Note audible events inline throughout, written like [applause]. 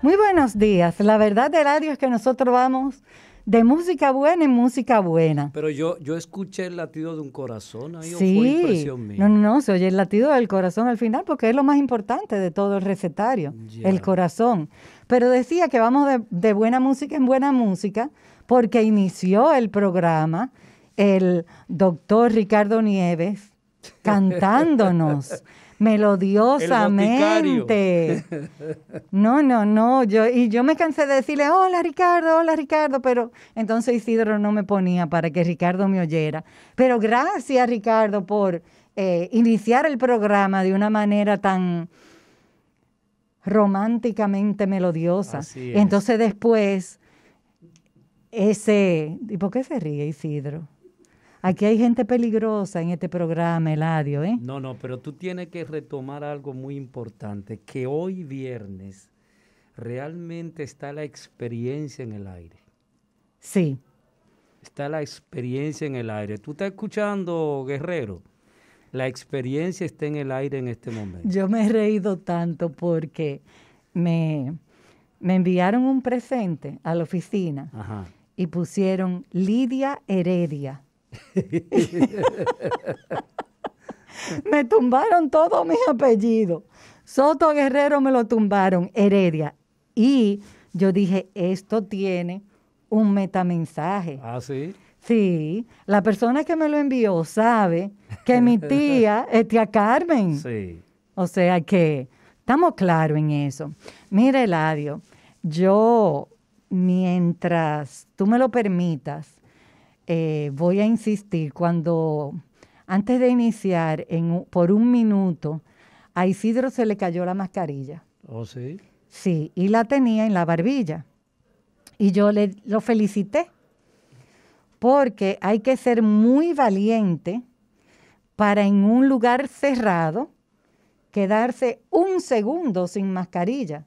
Muy buenos días. La verdad, Eladio, es que nosotros vamos de música buena en música buena. Pero yo, yo escuché el latido de un corazón, ahí sí. fue impresión mía. No, no, se oye el latido del corazón al final porque es lo más importante de todo el recetario, el corazón. Pero decía que vamos de, de buena música en buena música porque inició el programa el doctor Ricardo Nieves [laughs] cantándonos melodiosamente. No, no, no. Yo, y yo me cansé de decirle, hola Ricardo, hola Ricardo, pero entonces Isidro no me ponía para que Ricardo me oyera. Pero gracias Ricardo por eh, iniciar el programa de una manera tan románticamente melodiosa. Entonces después, ese... ¿Y por qué se ríe Isidro? Aquí hay gente peligrosa en este programa, Eladio, ¿eh? No, no, pero tú tienes que retomar algo muy importante, que hoy viernes realmente está la experiencia en el aire. Sí. Está la experiencia en el aire. Tú estás escuchando, Guerrero. La experiencia está en el aire en este momento. Yo me he reído tanto porque me, enviaron un presente a la oficina y pusieron Lidia Heredia [laughs] me tumbaron todos mis apellidos. Soto Guerrero me lo tumbaron, Heredia. Y yo dije, esto tiene un metamensaje. Ah, sí. Sí, la persona que me lo envió sabe que mi tía [laughs] es tía Carmen. Sí. O sea que estamos claros en eso. mire Eladio, yo, mientras tú me lo permitas, eh, voy a insistir, cuando antes de iniciar, por un minuto, a Isidro se le cayó la mascarilla. ¿Oh, sí? Sí, y la tenía en la barbilla. Y yo le, lo felicité, porque hay que ser muy valiente para en un lugar cerrado quedarse un segundo sin mascarilla,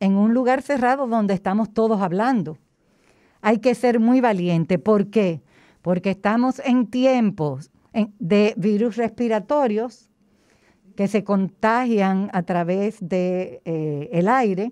en un lugar cerrado donde estamos todos hablando. Hay que ser muy valiente. ¿Por qué? porque estamos en tiempos de virus respiratorios que se contagian a través de, eh, el aire.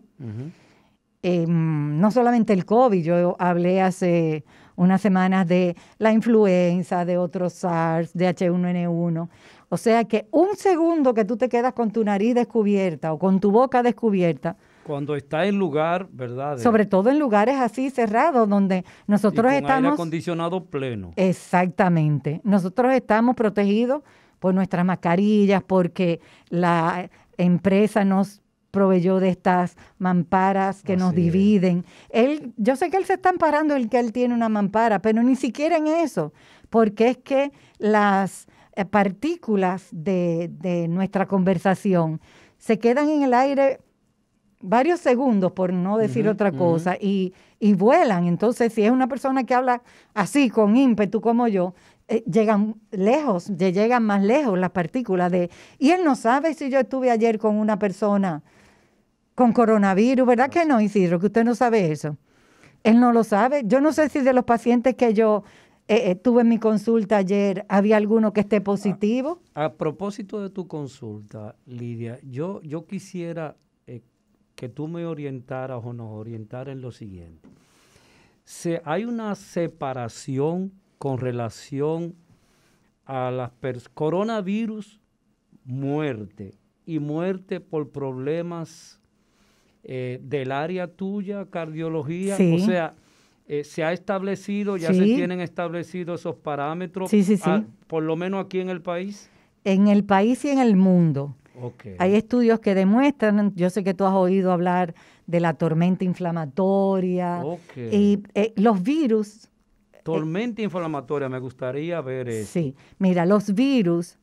Em, no solamente el COVID, yo hablé hace unas semanas de la influenza, de otros SARS, de H1N1. O sea que un segundo que tú te quedas con tu nariz descubierta o con tu boca descubierta cuando está en lugar, ¿verdad? Sobre todo en lugares así cerrados, donde nosotros estamos... Aire acondicionado pleno. Exactamente. Nosotros estamos protegidos por nuestras mascarillas, porque la empresa nos proveyó de estas mamparas que nos dividen. Él, yo sé que él se está amparando el que él tiene una mampara, pero ni siquiera en eso, porque es que las eh, partículas de nuestra conversación se quedan en el aire varios segundos, por no decir otra cosa, y, y, vuelan. Entonces, si es una persona que habla así, con ímpetu como yo, eh, llegan lejos, llegan más lejos las partículas de... Y él no sabe si yo estuve ayer con una persona con coronavirus, ¿verdad que no, Isidro? Que usted no sabe eso. Él no lo sabe. Yo no sé si de los pacientes que yo eh, eh tuve en mi consulta ayer, ¿había alguno que esté positivo? A, a propósito de tu consulta, Lidia, yo, yo quisiera que tú me orientaras o nos orientaras en lo siguiente. Se, hay una separación con relación a las coronavirus, muerte y muerte por problemas eh, del área tuya, cardiología, o sea, eh, se ha establecido, ya se tienen establecidos esos parámetros, ah, por lo menos aquí en el país. En el país y en el mundo. Hay estudios que demuestran, yo sé que tú has oído hablar de la tormenta inflamatoria y eh, los virus. Eh, tormenta inflamatoria, me gustaría ver eso. Sí, mira, los virus,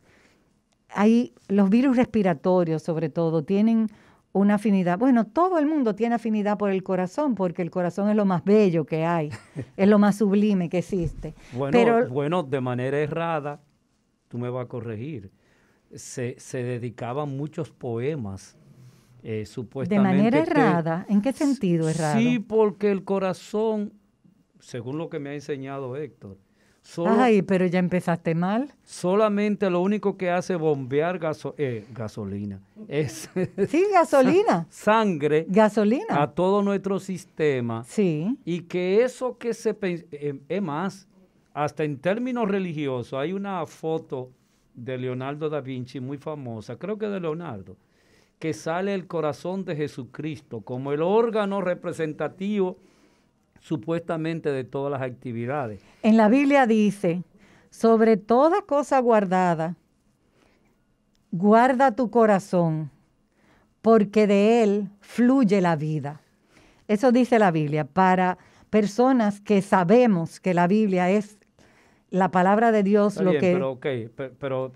hay, los virus respiratorios sobre todo, tienen una afinidad. Bueno, todo el mundo tiene afinidad por el corazón, porque el corazón es lo más bello que hay, [laughs] es lo más sublime que existe. Pero, bueno, de manera errada, tú me vas a corregir se, dedicaban muchos poemas eh, supuestamente. De manera errada, ¿en qué sentido errada? Sí, porque el corazón, según lo que me ha enseñado Héctor, Ay, pero ya empezaste mal. Solamente lo único que hace bombear eh, gasolina. Es, [laughs] sí, gasolina. [laughs] sangre. Gasolina. A todo nuestro sistema. Sí. Y que eso que se... Eh, es más, hasta en términos religiosos, hay una foto de Leonardo da Vinci, muy famosa, creo que de Leonardo, que sale el corazón de Jesucristo como el órgano representativo supuestamente de todas las actividades. En la Biblia dice, sobre toda cosa guardada, guarda tu corazón, porque de él fluye la vida. Eso dice la Biblia para personas que sabemos que la Biblia es la palabra de Dios lo que... Pero ok, pero,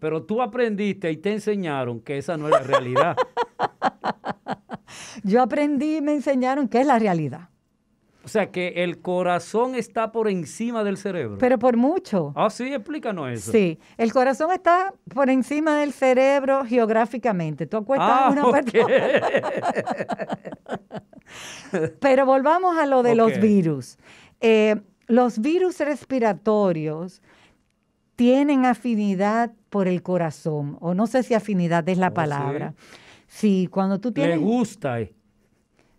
pero tú aprendiste y te enseñaron que esa no es la realidad. [laughs] Yo aprendí y me enseñaron que es la realidad. O sea, que el corazón está por encima del cerebro. Pero por mucho. Ah, sí, explícanos eso. Sí, el corazón está por encima del cerebro geográficamente. Tú acuestas ah, una [laughs] [laughs] Pero volvamos a lo de los virus. Eh, los virus respiratorios tienen afinidad por el corazón, o no sé si afinidad es la oh, palabra. Sí. cuando tú tienes... Le gusta. Eh.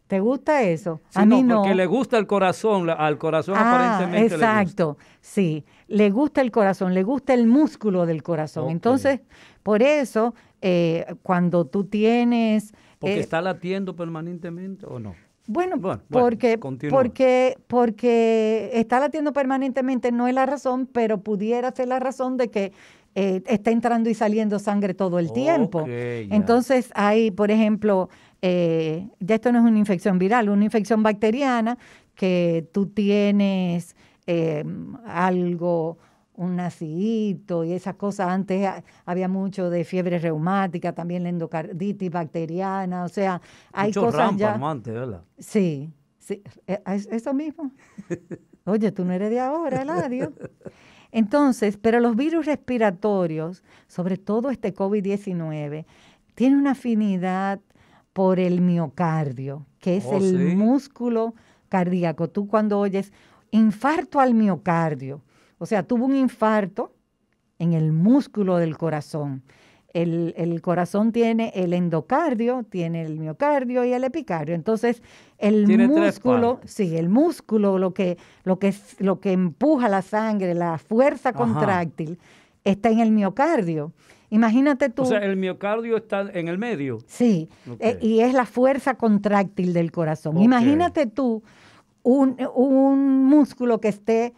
¿Te gusta eso? a mí no, porque le gusta el corazón, al corazón ah, aparentemente exacto. le gusta. Sí, le gusta el corazón, le gusta el músculo del corazón. Entonces, por eso, eh, cuando tú tienes... Porque eh, está latiendo permanentemente o no. Bueno, porque, porque, está latiendo permanentemente no es la razón, pero pudiera ser la razón de que eh, está entrando y saliendo sangre todo el tiempo. Entonces hay, por ejemplo, eh, ya esto no es una infección viral, una infección bacteriana que tú tienes eh, algo un nacito y esas cosas. Antes había mucho de fiebre reumática, también la endocarditis bacteriana, o sea, hay cosas rampa, ya... Amante, ¿verdad? Sí, sí, eh, eso mismo. [laughs] Oye, tú no eres de ahora, Eladio. Entonces, pero los virus respiratorios, sobre todo este COVID-19, tiene una afinidad por el miocardio, que es oh, el músculo cardíaco. Tú cuando oyes infarto al miocardio, o sea, tuvo un infarto en el músculo del corazón. El, el, corazón tiene el endocardio, tiene el miocardio y el epicardio. Entonces, el músculo, sí, el músculo, lo que, lo que, lo que empuja la sangre, la fuerza contráctil, está en el miocardio. Imagínate tú. O sea, el miocardio está en el medio. Sí, eh, y es la fuerza contráctil del corazón. Imagínate tú un, un músculo que esté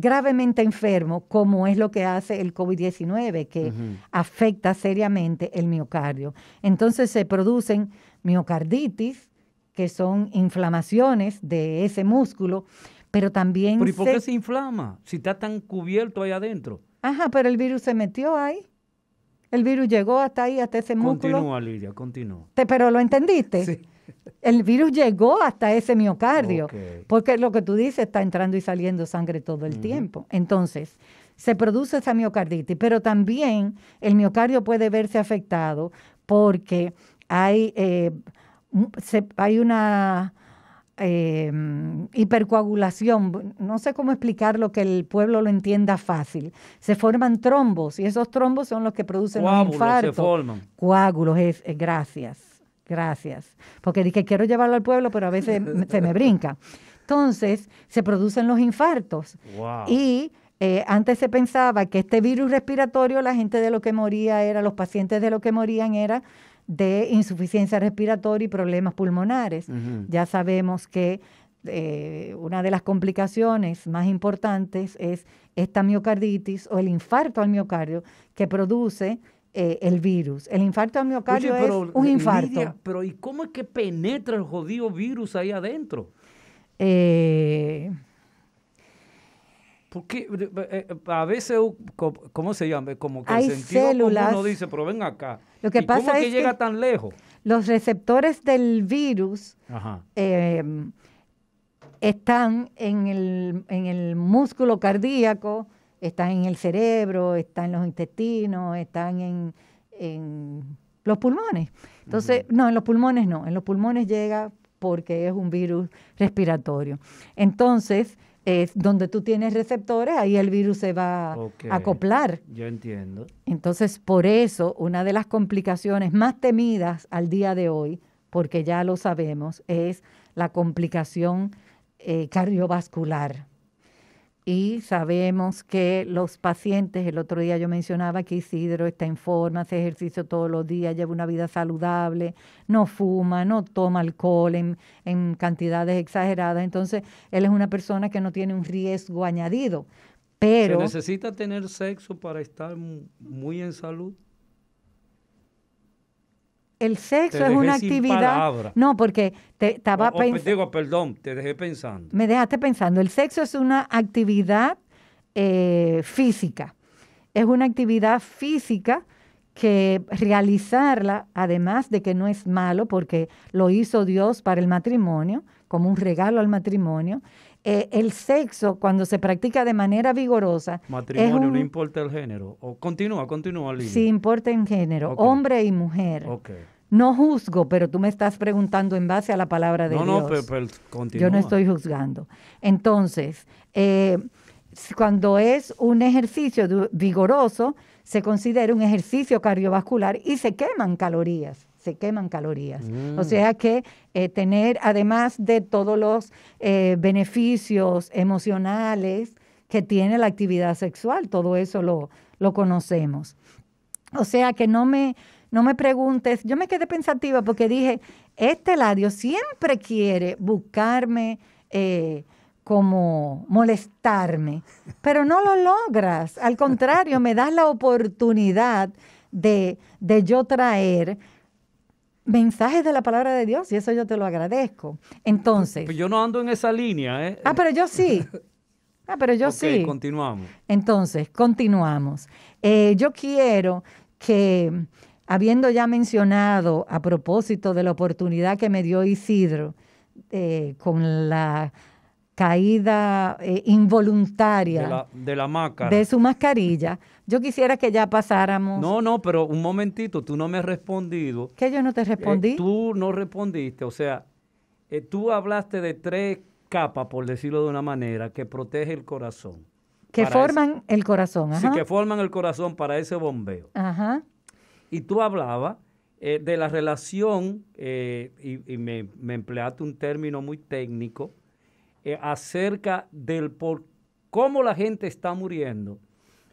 gravemente enfermo, como es lo que hace el COVID-19, que afecta seriamente el miocardio. Entonces se producen miocarditis, que son inflamaciones de ese músculo, pero también... por se... qué se inflama si está tan cubierto ahí adentro? Ajá, pero el virus se metió ahí. El virus llegó hasta ahí, hasta ese músculo. Continúa, Lidia, continúa. pero lo entendiste. Sí el virus llegó hasta ese miocardio, porque lo que tú dices está entrando y saliendo sangre todo el tiempo. Entonces, se produce esa miocarditis, pero también el miocardio puede verse afectado porque hay, eh, hay una eh, hipercoagulación, no sé cómo explicarlo que el pueblo lo entienda fácil. Se forman trombos y esos trombos son los que producen los un infarto. Se forman. Coágulos, eh, gracias Gracias. Porque dije, quiero llevarlo al pueblo, pero a veces [laughs] se me brinca. Entonces, se producen los infartos. Y eh, antes se pensaba que este virus respiratorio, la gente de lo que moría era, los pacientes de lo que morían era de insuficiencia respiratoria y problemas pulmonares. Ya sabemos que eh, una de las complicaciones más importantes es esta miocarditis o el infarto al miocardio que produce eh, el virus. El infarto de miocardio es un infarto. pero ¿y cómo es que penetra el jodido virus ahí adentro? Eh, Porque eh, a veces, ¿cómo se llama? Como que el sentido células, uno dice, pero ven acá. Lo que cómo es que llega tan lejos? Los receptores del virus están en el, en el músculo cardíaco, están en el cerebro, están en los intestinos, están en, los pulmones. Entonces, no, en los pulmones no, en los pulmones llega porque es un virus respiratorio. Entonces, es donde tú tienes receptores, ahí el virus se va a acoplar. Yo entiendo. Entonces, por eso, una de las complicaciones más temidas al día de hoy, porque ya lo sabemos, es la complicación eh, cardiovascular y sabemos que los pacientes, el otro día yo mencionaba que Isidro está en forma, hace ejercicio todos los días, lleva una vida saludable, no fuma, no toma alcohol en, cantidades exageradas, entonces él es una persona que no tiene un riesgo añadido. Pero, ¿Se necesita tener sexo para estar muy en salud? el sexo es una actividad. No, porque te estaba pensando. perdón, te dejé pensando. Me dejaste pensando. El sexo es una actividad eh, física. Es una actividad física que realizarla, además de que no es malo, porque lo hizo Dios para el matrimonio, como un regalo al matrimonio, eh, el sexo, cuando se practica de manera vigorosa. Matrimonio, no importa el género. O, continúa, continúa, Lili. Sí, importa el género, hombre y mujer. No juzgo, pero tú me estás preguntando en base a la palabra de Dios. No, pero, pero continúa. Yo no estoy juzgando. Entonces, eh, cuando es un ejercicio vigoroso, se considera un ejercicio cardiovascular y se queman calorías se queman calorías. O mm. sea que eh, tener, además de todos los eh, beneficios emocionales que tiene la actividad sexual, todo eso lo, conocemos. O sea que no me, no me preguntes, yo me quedé pensativa porque dije, este ladio siempre quiere buscarme eh, como molestarme, pero no lo logras, al contrario, me das la oportunidad de, de yo traer mensajes de la palabra de Dios y eso yo te lo agradezco. Entonces. Pues yo no ando en esa línea, ¿eh? Ah, pero yo sí. Ah, pero yo sí. continuamos. Entonces, continuamos. Eh, yo quiero que, habiendo ya mencionado a propósito de la oportunidad que me dio Isidro eh, con la caída eh, involuntaria De su mascarilla, yo quisiera que ya pasáramos. No, no, pero un momentito, tú no me has respondido. ¿Qué, yo no te eh, respondí? tú no respondiste, o sea, eh, tú hablaste de tres capas, por decirlo de una manera, que protege el corazón. Que forman el corazón, ajá. Sí, que forman el corazón para ese bombeo. Ajá. Y tú hablabas eh, de la relación, y, me, me, empleaste un término muy técnico, acerca del por cómo la gente está muriendo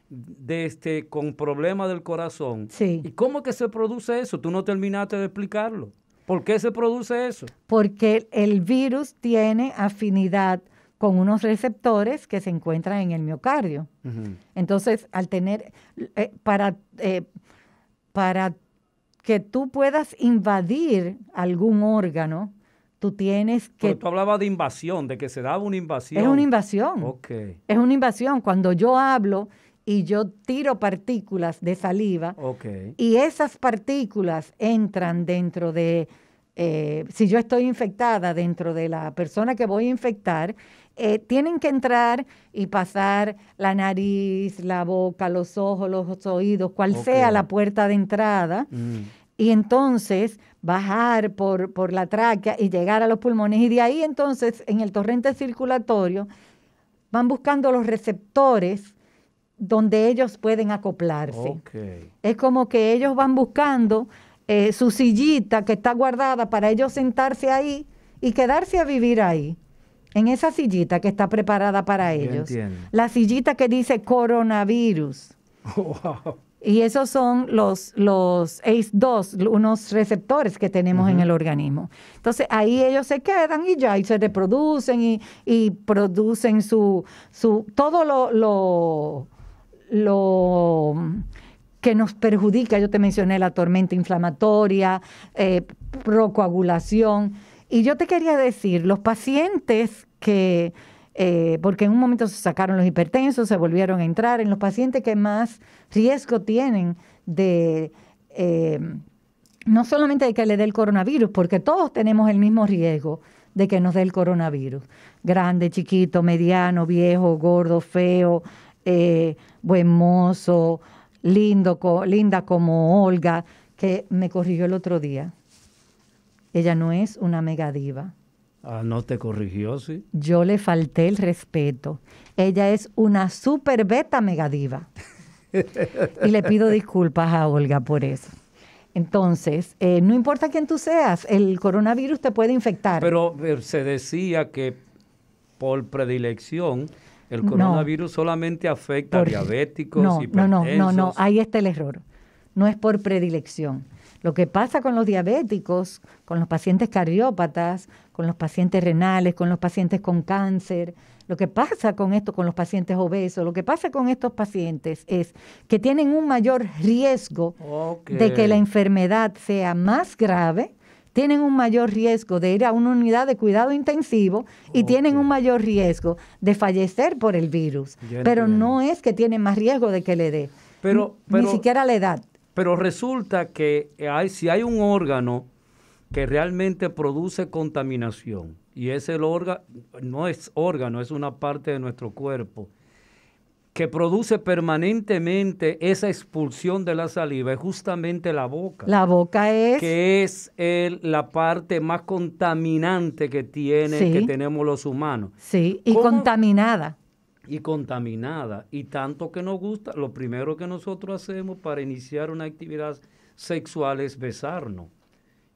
de este, con problemas del corazón. Sí. ¿Y cómo que se produce eso? Tú no terminaste de explicarlo. ¿Por qué se produce eso? Porque el virus tiene afinidad con unos receptores que se encuentran en el miocardio. Entonces, al tener, eh, para, eh, para que tú puedas invadir algún órgano, tú tienes que... Pero tú hablabas de invasión, de que se daba una invasión. Es una invasión. Es una invasión. Cuando yo hablo y yo tiro partículas de saliva y esas partículas entran dentro de, eh, si yo estoy infectada dentro de la persona que voy a infectar, eh, tienen que entrar y pasar la nariz, la boca, los ojos, los oídos, cual sea la puerta de entrada. Mm. Y entonces bajar por, por la tráquea y llegar a los pulmones. Y de ahí entonces en el torrente circulatorio van buscando los receptores donde ellos pueden acoplarse. Es como que ellos van buscando eh, su sillita que está guardada para ellos sentarse ahí y quedarse a vivir ahí, en esa sillita que está preparada para ellos. La sillita que dice coronavirus. [laughs] Y esos son los, los ACE2, unos receptores que tenemos en el organismo. Entonces ahí ellos se quedan y ya, y se reproducen y, producen su, su todo lo lo que nos perjudica, yo te mencioné la tormenta inflamatoria, eh, procoagulación, y yo te quería decir, los pacientes que, eh, porque en un momento se sacaron los hipertensos, se volvieron a entrar, en los pacientes que más riesgo tienen de... Eh, no solamente de que le dé el coronavirus, porque todos tenemos el mismo riesgo de que nos dé el coronavirus. Grande, chiquito, mediano, viejo, gordo, feo, eh, buen mozo, lindo, linda como Olga, que me corrigió el otro día. Ella no es una mega diva. Ah, no te corrigió, sí. Yo le falté el respeto. Ella es una super beta mega y le pido disculpas a Olga por eso. Entonces, eh, no importa quién tú seas, el coronavirus te puede infectar. Pero se decía que por predilección el coronavirus solamente afecta a diabéticos, no, No, no, no, ahí está el error. No es por predilección. Lo que pasa con los diabéticos, con los pacientes cardiópatas, con los pacientes renales, con los pacientes con cáncer, lo que pasa con esto, con los pacientes obesos, lo que pasa con estos pacientes es que tienen un mayor riesgo de que la enfermedad sea más grave tienen un mayor riesgo de ir a una unidad de cuidado intensivo y tienen un mayor riesgo de fallecer por el virus. pero no es que tienen más riesgo de que le dé. Pero, ni siquiera la edad. Pero resulta que hay, si hay un órgano que realmente produce contaminación, y es el órgano, no es órgano, es una parte de nuestro cuerpo, que produce permanentemente esa expulsión de la saliva es justamente la boca. La boca es... Que es la parte más contaminante que tiene, que tenemos los humanos. Sí, y contaminada. Y contaminada. Y tanto que nos gusta, lo primero que nosotros hacemos para iniciar una actividad sexual es besarnos.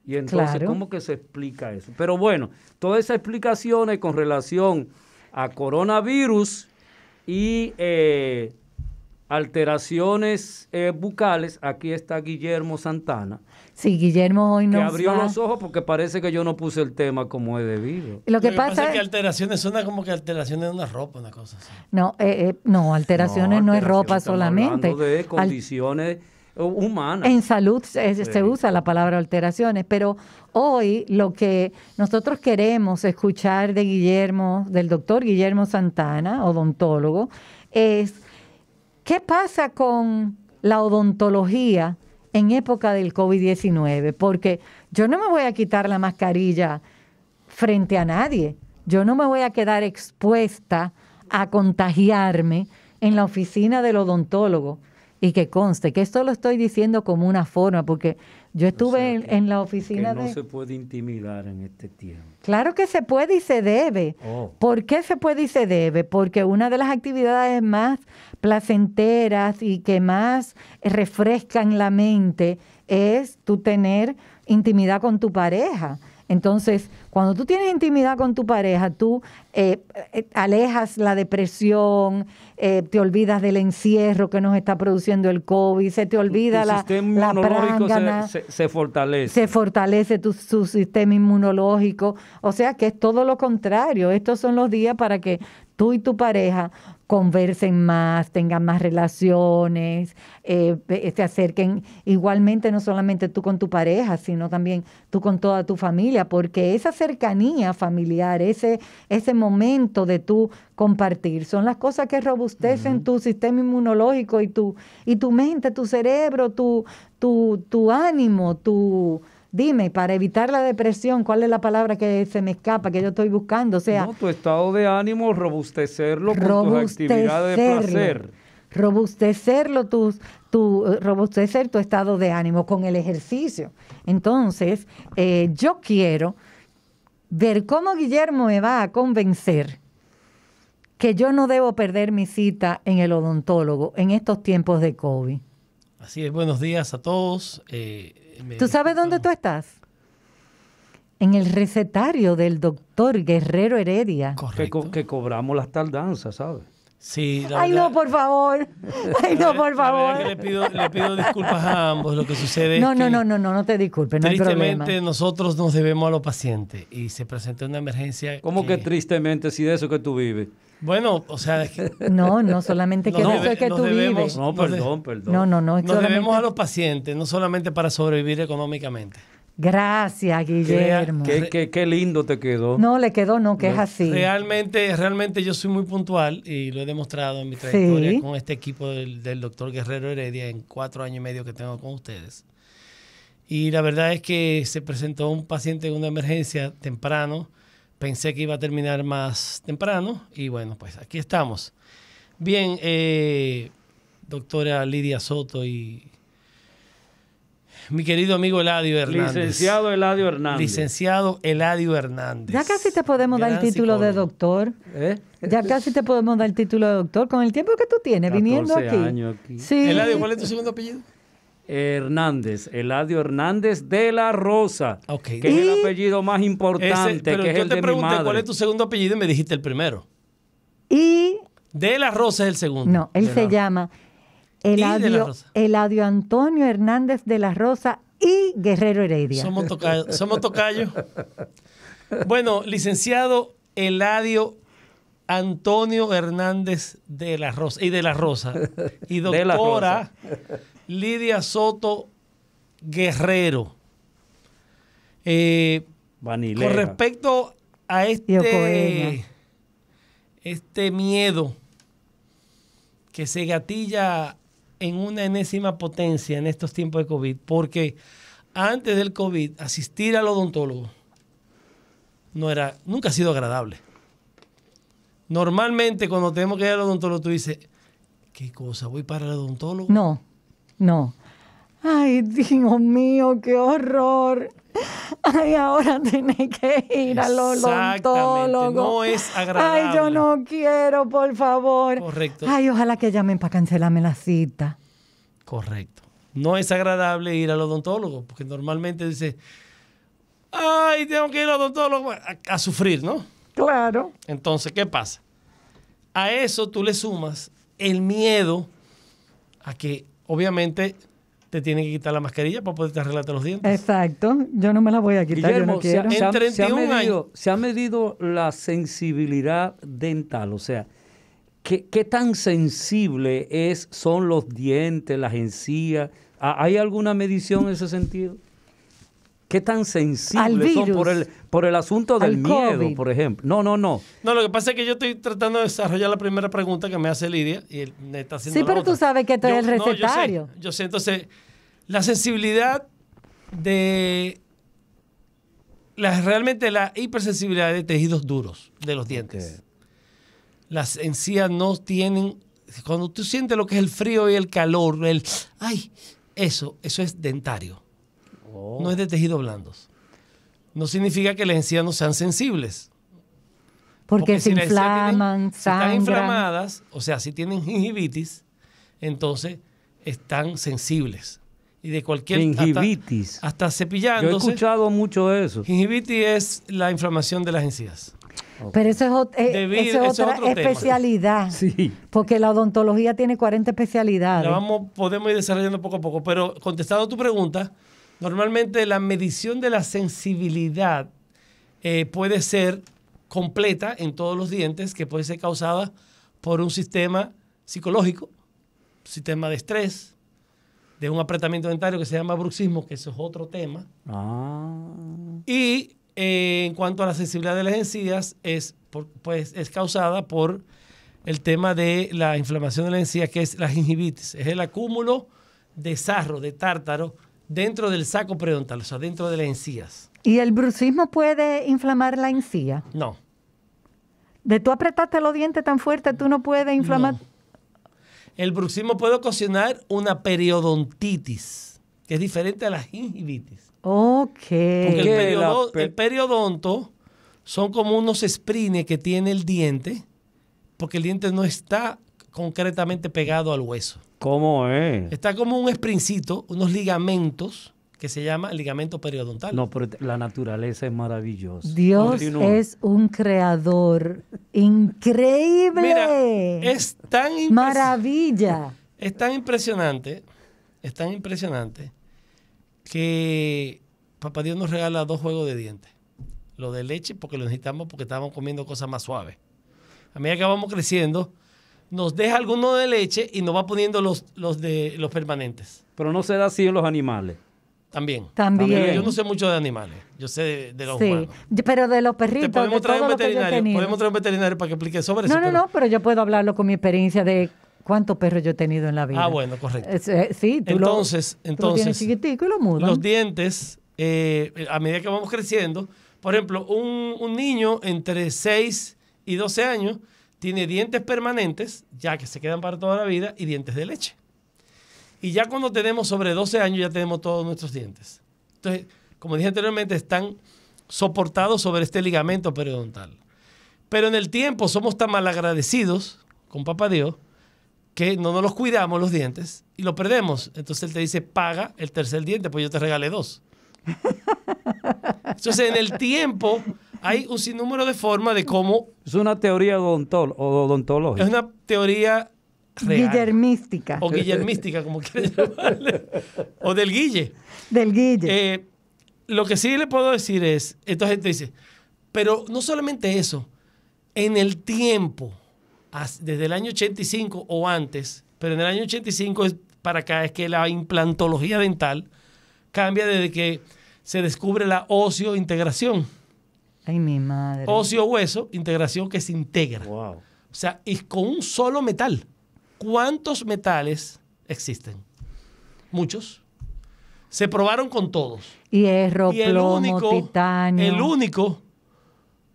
Y entonces, ¿cómo que se explica eso? Pero bueno, todas esas explicaciones con relación a coronavirus y eh, alteraciones eh, bucales. Aquí está Guillermo Santana. Sí, Guillermo hoy no. Que abrió los ojos porque parece que yo no puse el tema como he debido. Lo que, pasa, es que alteraciones suena como que alteraciones de una ropa, una cosa así. No, eh, no, alteraciones no, es ropa solamente. Hablando de condiciones. En salud se, usa la palabra alteraciones, pero hoy lo que nosotros queremos escuchar de Guillermo, del doctor Guillermo Santana, odontólogo, es qué pasa con la odontología en época del COVID-19, porque yo no me voy a quitar la mascarilla frente a nadie, yo no me voy a quedar expuesta a contagiarme en la oficina del odontólogo y que conste, que esto lo estoy diciendo como una forma, porque yo estuve en, la oficina que no de... se puede intimidar en este tiempo. Claro que se puede y se debe. Oh. ¿Por qué se puede y se debe? Porque una de las actividades más placenteras y que más refrescan la mente es tu tener intimidad con tu pareja. Entonces, cuando tú tienes intimidad con tu pareja, tú eh, eh, alejas la depresión, eh, te olvidas del encierro que nos está produciendo el COVID, se te olvida la, sistema la se, fortalece. Se fortalece tu su sistema inmunológico. O sea que es todo lo contrario. Estos son los días para que tú y tu pareja conversen más, tengan más relaciones, eh, eh, se acerquen igualmente no solamente tú con tu pareja, sino también tú con toda tu familia, porque esa cercanía familiar, ese, ese momento de tú compartir, son las cosas que robustecen tu sistema inmunológico y tu, y tu mente, tu cerebro, tu, tu, tu ánimo, tu Dime, para evitar la depresión, ¿cuál es la palabra que se me escapa, que yo estoy buscando? sea, no, tu estado de ánimo, robustecerlo con tus actividades de placer. Robustecerlo, tu, eh, robustecer tu estado de ánimo con el ejercicio. Entonces, eh, yo quiero ver cómo Guillermo me va a convencer que yo no debo perder mi cita en el odontólogo en estos tiempos de COVID. Así es, buenos días a todos. Eh, ¿Tú sabes dónde tú estás? En el recetario del doctor Guerrero Heredia. Correcto. Que, cobramos las tardanzas, ¿sabes? Sí, Ay, no, por favor. [laughs] Ay, no, por favor. Le pido, disculpas a ambos. Lo que sucede no, no, no, no, no, no te disculpes. tristemente, nosotros nos debemos a los pacientes y se presentó una emergencia. ¿Cómo que, que tristemente si de eso que tú vives? Bueno, o sea, [laughs] No, no, solamente que eso es que tú vives. No, perdón, perdón. No, no, no. nos debemos a los pacientes, no solamente para sobrevivir económicamente. Gracias, Guillermo. Qué, lindo te quedó. No, le quedó, no, que es así. Realmente, realmente yo soy muy puntual y lo he demostrado en mi trayectoria con este equipo del, del doctor Guerrero Heredia en cuatro años y medio que tengo con ustedes. Y la verdad es que se presentó un paciente en una emergencia temprano pensé que iba a terminar más temprano y bueno, pues aquí estamos. Bien, eh, doctora Lidia Soto y mi querido amigo Eladio Hernández. Licenciado Eladio Hernández. Licenciado Eladio Hernández. Ya casi te podemos dar el título de doctor. ¿Eh? Ya casi te podemos dar el título de doctor con el tiempo que tú tienes viniendo aquí. aquí. Eladio, ¿cuál es tu segundo apellido? Hernández, Eladio Hernández de la Rosa, que es el apellido más importante, que es yo te pregunté cuál es tu segundo apellido y me dijiste el primero. Y de la Rosa es el segundo. No, él se llama Eladio, Eladio Antonio Hernández de la Rosa y Guerrero Heredia. Somos tocayos. tocayo. bueno, licenciado Eladio Antonio Hernández de la Rosa y de la Rosa y [laughs] doctora Lidia Soto Guerrero. Eh, con respecto a este, este miedo que se gatilla en una enésima potencia en estos tiempos de COVID, porque antes del COVID asistir al odontólogo no era, nunca ha sido agradable. Normalmente cuando tenemos que ir al odontólogo tú dices, ¿qué cosa? ¿Voy para el odontólogo? No. No. Ay, Dios mío, qué horror. Ay, ahora tienes que ir al odontólogo. No es agradable. Ay, yo no quiero, por favor. Correcto. Ay, ojalá que llamen para cancelarme la cita. Correcto. No es agradable ir al odontólogo, porque normalmente dice, ay, tengo que ir al odontólogo a sufrir, ¿no? Claro. Entonces, ¿qué pasa? A eso tú le sumas el miedo a que obviamente te tienen que quitar la mascarilla para poderte arreglarte los dientes. Exacto, yo no me la voy a quitar. yo no quiero. Se, ha, medido, se ha medido la sensibilidad dental, o sea, ¿qué, tan sensible es, son los dientes, las encías? ¿Hay alguna medición en ese sentido? qué tan sensible son por el, asunto del miedo, por ejemplo. No, no, no. No, lo que pasa es que yo estoy tratando de desarrollar la primera pregunta que me hace Lidia y está haciendo Sí, pero tú sabes que esto es el recetario. yo, sé, entonces, la sensibilidad de realmente la hipersensibilidad de tejidos duros de los dientes. Las encías no tienen. Cuando tú sientes lo que es el frío y el calor, el. ¡Ay! Eso, eso es dentario. No es de tejidos blandos. No significa que las encías no sean sensibles. Porque, se si inflaman, si están inflamadas, o sea, si tienen gingivitis, entonces están sensibles. Y de cualquier gingivitis. Hasta, hasta cepillándose. Yo he escuchado mucho eso. Gingivitis es la inflamación de las encías. Pero eso es, otra especialidad. Porque la odontología tiene 40 especialidades. vamos, podemos ir desarrollando poco a poco. Pero contestando tu pregunta, Normalmente la medición de la sensibilidad eh, puede ser completa en todos los dientes, que puede ser causada por un sistema psicológico, sistema de estrés, de un apretamiento dentario que se llama bruxismo, que eso es otro tema. Ah. Y eh, en cuanto a la sensibilidad de las encías, es, pues, es causada por el tema de la inflamación de la encía, que es la gingivitis. Es el acúmulo de sarro, de tártaro, dentro del saco periodontal, o sea, dentro de las encías. ¿Y el bruxismo puede inflamar la encía? No. ¿De tú apretaste los dientes tan fuerte, tú no puedes inflamar? El bruxismo puede ocasionar una periodontitis, que es diferente a la gingivitis. Ok. Porque el, periodonto son como unos sprines que tiene el diente, porque el diente no está concretamente pegado al hueso. ¿Cómo es? Está como un esprincito, unos ligamentos que se llama ligamento periodontal. No, pero la naturaleza es maravillosa. Dios es un creador increíble. Mira, es tan maravilla. Es tan impresionante, es tan impresionante que papá Dios nos regala dos juegos de dientes. Lo de leche porque lo necesitamos porque estábamos comiendo cosas más suaves. A medida que vamos creciendo, nos deja alguno de leche y nos va poniendo los, los, de, los permanentes. Pero no se da así en los animales. También. También. yo no sé mucho de animales. Yo sé de, los los sí. Pero de los perritos. ¿Te podemos, traer un veterinario? podemos traer un veterinario para que explique sobre eso. No, no, no, pero yo puedo hablarlo con mi experiencia de cuántos perros yo he tenido en la vida. Ah, bueno, correcto. Eh, sí, entonces, entonces, y Los dientes, eh, a medida que vamos creciendo, por ejemplo, un, un niño entre 6 y 12 años tiene dientes permanentes, ya que se quedan para toda la vida, y dientes de leche. Y ya cuando tenemos sobre 12 años, ya tenemos todos nuestros dientes. Entonces, como dije anteriormente, están soportados sobre este ligamento periodontal. Pero en el tiempo somos tan agradecidos con papá Dios que no nos los cuidamos los dientes y los perdemos. Entonces él te dice, paga el tercer diente, pues yo te regalé dos. [laughs] Entonces en el tiempo hay un sinnúmero de formas de cómo... Es una teoría odontológica. Es una teoría Guillermística. O guillermística, como quieras [laughs] llamarle. o del guille. Del guille. Eh, lo que sí le puedo decir es, esta gente dice, pero no solamente eso, en el tiempo, desde el año 85 o antes, pero en el año 85 es para acá es que la implantología dental cambia desde que se descubre la ocio integración Ay, mi madre. hueso, integración que se integra. Wow. O sea, y con un solo metal. ¿Cuántos metales existen? Muchos. Se probaron con todos. Hierro, y el único, titanio. El único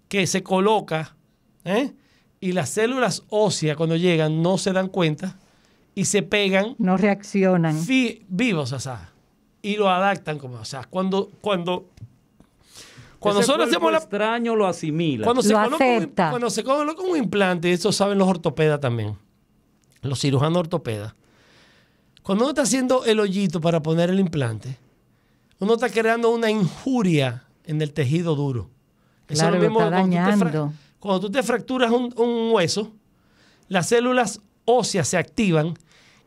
que se coloca ¿eh? y las células óseas cuando llegan no se dan cuenta y se pegan. No reaccionan. Vivos, o sea, y lo adaptan como, o sea, cuando, cuando cuando nosotros hacemos extraño lo asimila. Cuando se, coloca Un, cuando se un implante, eso saben los ortopedas también, los cirujanos ortopedas. Cuando uno está haciendo el hoyito para poner el implante, uno está creando una injuria en el tejido duro. Eso lo cuando, Tú te fracturas un hueso, las células óseas se activan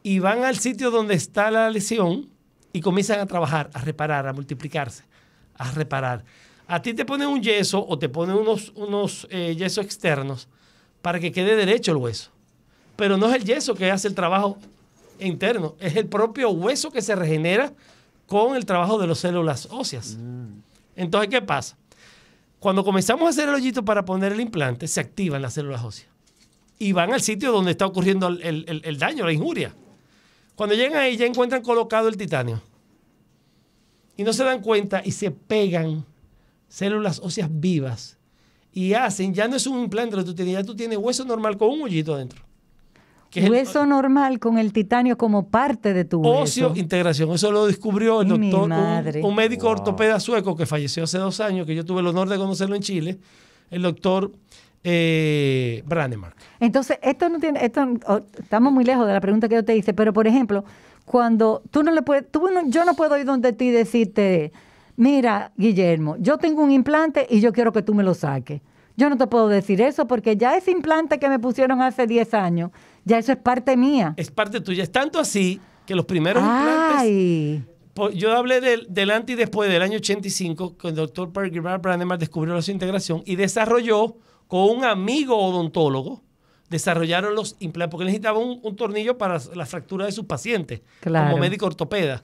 y van al sitio donde está la lesión y comienzan a trabajar, a reparar, a multiplicarse, a reparar. A ti te ponen un yeso o te ponen unos, unos eh, yesos externos para que quede derecho el hueso. Pero no es el yeso que hace el trabajo interno, es el propio hueso que se regenera con el trabajo de las células óseas. Mm. Entonces, ¿qué pasa? Cuando comenzamos a hacer el hoyito para poner el implante, se activan las células óseas y van al sitio donde está ocurriendo el, el daño, la injuria. Cuando llegan ahí ya encuentran colocado el titanio. Y no se dan cuenta y se pegan células óseas vivas y hacen, ya no es un implante que tú tienes, ya tú tienes hueso normal con un hoyito adentro. hueso normal con el titanio como parte de tu hueso. Óseo integración. Eso lo descubrió el doctor, un, médico ortopeda sueco que falleció hace dos años, que yo tuve el honor de conocerlo en Chile, el doctor eh, Entonces, esto no tiene, esto, oh, estamos muy lejos de la pregunta que yo te hice, pero por ejemplo, cuando tú no le puedes, tú yo no puedo ir donde tú y decirte, mira, Guillermo, yo tengo un implante y yo quiero que tú me lo saques. Yo no te puedo decir eso porque ya ese implante que me pusieron hace 10 años, ya eso es parte mía. Es parte tuya. Es tanto así que los primeros Ay. Pues, yo hablé del, antes y después del año 85, cuando el doctor Parker Brandemar descubrió la integración y desarrolló con un amigo odontólogo, desarrollaron los implantes, porque necesitaba un, un, tornillo para la fractura de sus pacientes, claro. como médico ortopeda.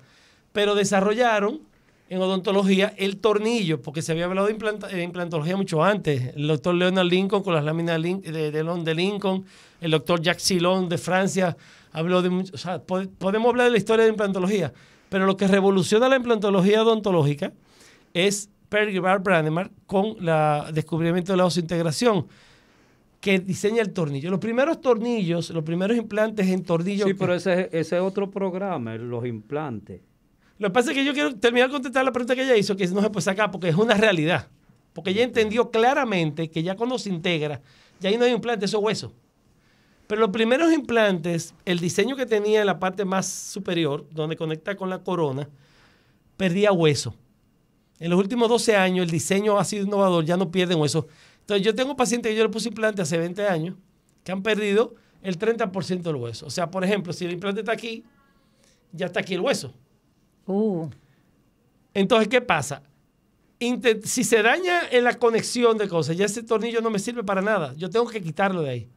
Pero desarrollaron en odontología el tornillo, porque se había hablado de, implantología mucho antes. El doctor Leonard Lincoln con las láminas de, de, Lincoln, el doctor Jacques Silon de Francia habló de... O podemos hablar de la historia de implantología, pero lo que revoluciona la implantología odontológica es Per para Branemar con el descubrimiento de la osointegración que diseña el tornillo. Los primeros tornillos, los primeros implantes en tornillo. Sí, pero ese, ese es otro programa, los implantes. Lo que pasa es que yo quiero terminar de contestar la pregunta que ella hizo, que no se puede sacar, porque es una realidad. Porque ella entendió claramente que ya cuando se integra, ya ahí no hay implante, eso es hueso. Pero los primeros implantes, el diseño que tenía en la parte más superior, donde conecta con la corona, perdía hueso. En los últimos 12 años el diseño ha sido innovador, ya no pierden hueso. Entonces yo tengo pacientes que yo le puse implante hace 20 años que han perdido el 30% del hueso. O sea, por ejemplo, si el implante está aquí, ya está aquí el hueso. Uh. Entonces, ¿qué pasa? si se daña en la conexión de cosas, ya ese tornillo no me sirve para nada. Yo tengo que quitarlo de ahí.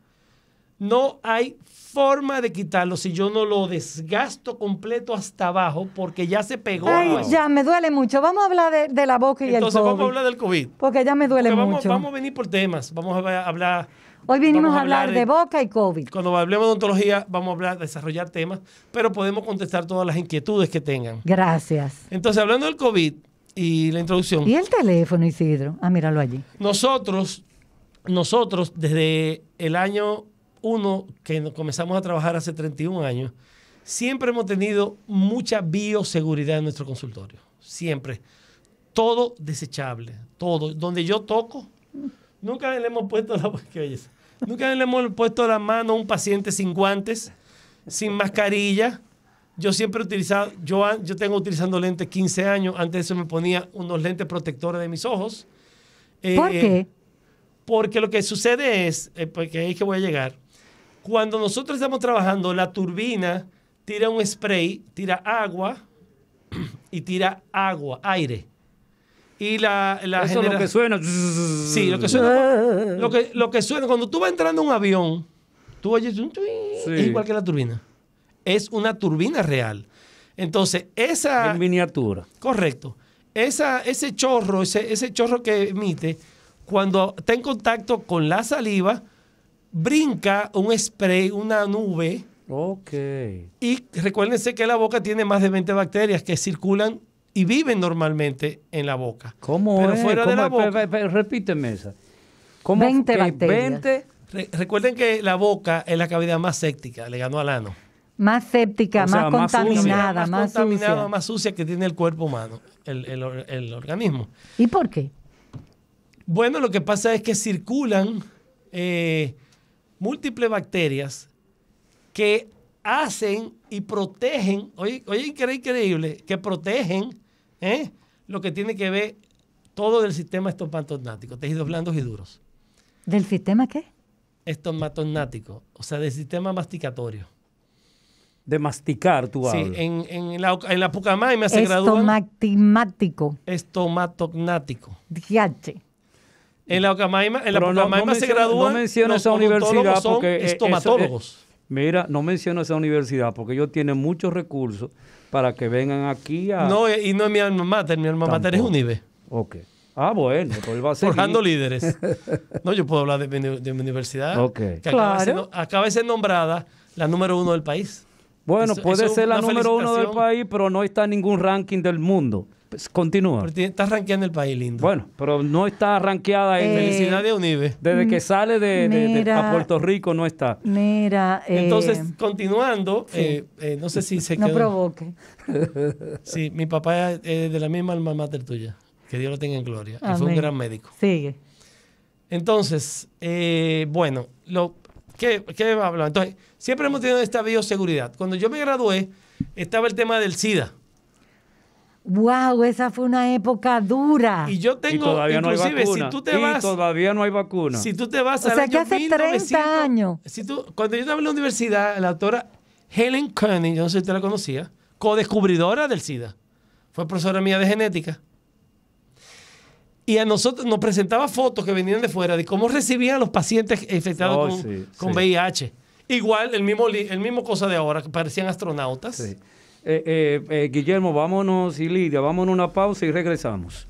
No hay forma de quitarlo si yo no lo desgasto completo hasta abajo porque ya se pegó. Ay, ya me duele mucho. Vamos a hablar de, la boca y el COVID. Entonces vamos a hablar del COVID. Porque ya me duele mucho. vamos a venir por temas. Vamos a hablar Hoy vinimos a hablar, de, boca y COVID. Cuando hablemos de odontología, vamos a hablar, desarrollar temas, pero podemos contestar todas las inquietudes que tengan. Gracias. Entonces, hablando del COVID y la introducción. ¿Y el teléfono, Isidro? Ah, míralo allí. Nosotros, nosotros desde el año 1 que comenzamos a trabajar hace 31 años, siempre hemos tenido mucha bioseguridad en nuestro consultorio. Siempre. Todo desechable, todo. Donde yo toco, nunca le hemos puesto la... [laughs] ¿Qué Nunca le hemos puesto la mano a un paciente sin guantes, sin mascarilla. Yo siempre he utilizado, yo, yo tengo utilizando lentes 15 años. Antes de eso me ponía unos lentes protectores de mis ojos. Eh, ¿Por qué? Porque lo que sucede es, eh, porque pues, ahí es que voy a llegar, cuando nosotros estamos trabajando, la turbina tira un spray, tira agua [clears throat] y tira agua, aire y la, la lo que suena. Sí, lo que suena. [laughs] lo, que, suena. Cuando tú vas entrando a un avión, tú oyes un es igual que la turbina. Es una turbina real. Entonces, esa. En miniatura. Correcto. Esa, ese chorro, ese, ese chorro que emite, cuando está en contacto con la saliva, brinca un spray, una nube. Ok. Y recuérdense que la boca tiene más de 20 bacterias que circulan y viven normalmente en la boca. ¿Cómo pero fuera de la boca. repíteme esa. ¿Cómo 20 bacterias. recuerden que la boca es la cavidad más séptica, le ganó al ano. Más séptica, más, contaminada, más, más contaminada, sucia. más sucia que tiene el cuerpo humano, el, organismo. ¿Y por qué? Bueno, lo que pasa es que circulan eh, múltiples bacterias que hacen y protegen, oye, oye increíble, que protegen ¿Eh? lo que tiene que ver todo del sistema estomatognático, tejidos blandos y duros. ¿Del sistema qué? Estomatognático, o sea, del sistema masticatorio. De masticar, tú hablas. Sí, en, en, la, en la Pucamaima se gradúa. Estomatimático. Estomatognático. Diache. En la Ocamaima, en la se gradúa No menciono esa universidad porque. Eh, eh, estomatólogos. mira, no menciono esa universidad porque ellos tienen muchos recursos para que vengan aquí a... No, eh, y no es mi alma mater, mi alma mater es UNIVE. Ok. Ah, bueno, pues va a [laughs] ser. Forjando líderes. [laughs] No, yo puedo hablar de mi, universidad, Ok. que acaba, de ser, acaba, de ser, nombrada la número uno del país. Bueno, puede ser la número uno del país, pero no está en ningún ranking del mundo. Pues, continúa. Está estás rankeando el país, lindo. Bueno, pero no está rankeada en. de Unive. Desde que mm, sale de, a Puerto Rico no está. Mira. Entonces, eh, continuando, eh, eh, no sé si se quedó. No provoque. Sí, mi papá es de la misma alma mater tuya. Que Dios lo tenga en gloria. es Y fue un gran médico. Sigue. Entonces, bueno, lo, ¿qué, ¿qué Entonces, siempre hemos tenido esta bioseguridad. Cuando yo me gradué, estaba el tema del SIDA Wow, esa fue una época dura. Y yo tengo, todavía no hay vacuna. todavía no hay vacuna. Si tú te vas o sea, que hace 30 años. Si cuando yo estaba en la universidad, la doctora Helen Cunningham, yo no sé si usted la conocía, co-descubridora del SIDA, fue profesora mía de genética. Y a nosotros nos presentaba fotos que venían de fuera de cómo recibían a los pacientes infectados oh, con, VIH. Igual, el mismo, el mismo cosa de ahora, que parecían astronautas. Eh, eh, eh, Guillermo, vámonos y Lidia, vámonos a una pausa y regresamos.